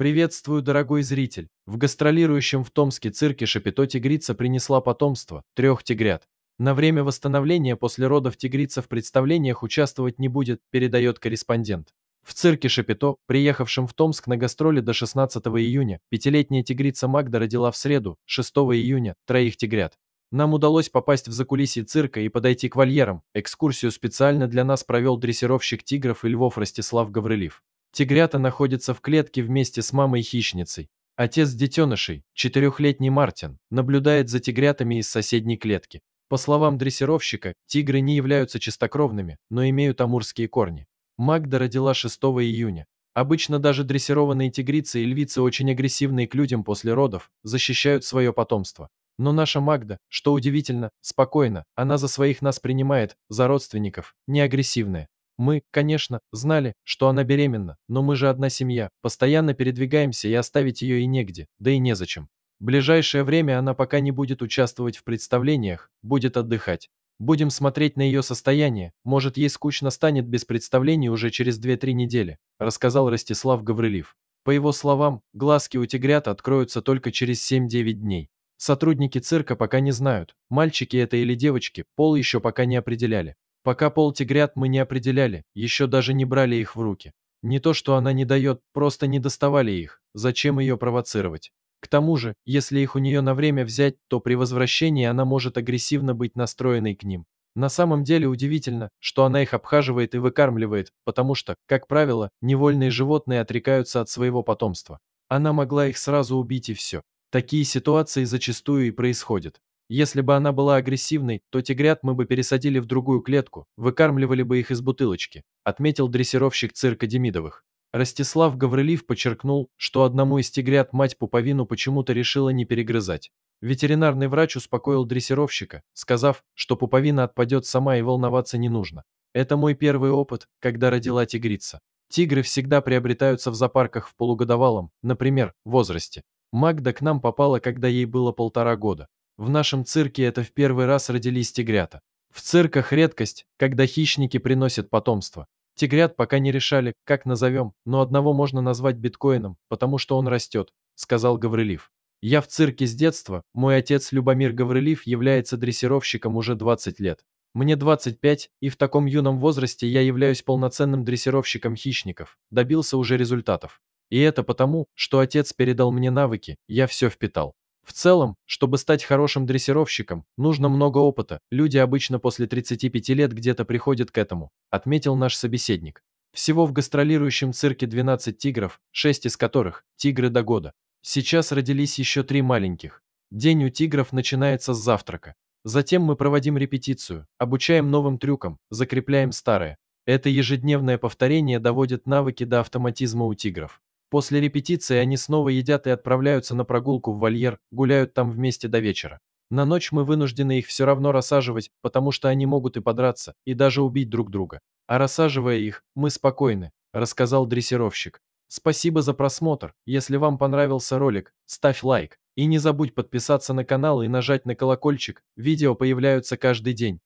Приветствую, дорогой зритель. В гастролирующем в Томске цирке Шапито тигрица принесла потомство трех тигрят. На время восстановления после родов тигрица в представлениях участвовать не будет, передает корреспондент. В цирке Шапито, приехавшем в Томск на гастроли до 16 июня, пятилетняя тигрица Магда родила в среду, 6 июня, троих тигрят. Нам удалось попасть в закулисье цирка и подойти к вольерам. Экскурсию специально для нас провел дрессировщик тигров и львов Ростислав Гаврилев. Тигрята находятся в клетке вместе с мамой-хищницей. Отец детенышей, четырехлетний Мартин, наблюдает за тигрятами из соседней клетки. По словам дрессировщика, тигры не являются чистокровными, но имеют амурские корни. Магда родила 6 июня. Обычно даже дрессированные тигрицы и львицы очень агрессивные к людям после родов, защищают свое потомство. Но наша Магда, что удивительно, спокойно, она за своих нас принимает, за родственников, не агрессивная. Мы, конечно, знали, что она беременна, но мы же одна семья, постоянно передвигаемся и оставить ее и негде, да и незачем. В ближайшее время она пока не будет участвовать в представлениях, будет отдыхать. Будем смотреть на ее состояние, может, ей скучно станет без представлений уже через 2-3 недели», рассказал Ростислав Гаврилев. По его словам, глазки у тигрят откроются только через 7-9 дней. Сотрудники цирка пока не знают, мальчики это или девочки, пол еще пока не определяли. Пока полтигрят мы не определяли, еще даже не брали их в руки. Не то, что она не дает, просто не доставали их, зачем ее провоцировать. К тому же, если их у нее на время взять, то при возвращении она может агрессивно быть настроенной к ним. На самом деле удивительно, что она их обхаживает и выкармливает, потому что, как правило, невольные животные отрекаются от своего потомства. Она могла их сразу убить и все. Такие ситуации зачастую и происходят. Если бы она была агрессивной, то тигрят мы бы пересадили в другую клетку, выкармливали бы их из бутылочки», отметил дрессировщик цирка Демидовых. Ростислав Гаврилив подчеркнул, что одному из тигрят мать пуповину почему-то решила не перегрызать. Ветеринарный врач успокоил дрессировщика, сказав, что пуповина отпадет сама и волноваться не нужно. «Это мой первый опыт, когда родила тигрица. Тигры всегда приобретаются в зоопарках в полугодовалом, например, возрасте. Магда к нам попала, когда ей было полтора года. В нашем цирке это в первый раз родились тигрята. В цирках редкость, когда хищники приносят потомство. Тигрят пока не решали, как назовем, но одного можно назвать биткоином, потому что он растет, сказал Гаврилив. Я в цирке с детства, мой отец Любомир Гаврилив является дрессировщиком уже 20 лет. Мне 25, и в таком юном возрасте я являюсь полноценным дрессировщиком хищников, добился уже результатов. И это потому, что отец передал мне навыки, я все впитал. В целом, чтобы стать хорошим дрессировщиком, нужно много опыта. Люди обычно после 35 лет где-то приходят к этому, отметил наш собеседник. Всего в гастролирующем цирке 12 тигров, 6 из которых – тигры до года. Сейчас родились еще три маленьких. День у тигров начинается с завтрака. Затем мы проводим репетицию, обучаем новым трюкам, закрепляем старые. Это ежедневное повторение доводит навыки до автоматизма у тигров. После репетиции они снова едят и отправляются на прогулку в вольер, гуляют там вместе до вечера. На ночь мы вынуждены их все равно рассаживать, потому что они могут и подраться, и даже убить друг друга. А рассаживая их, мы спокойны», – рассказал дрессировщик. Спасибо за просмотр. Если вам понравился ролик, ставь лайк. И не забудь подписаться на канал и нажать на колокольчик. Видео появляются каждый день.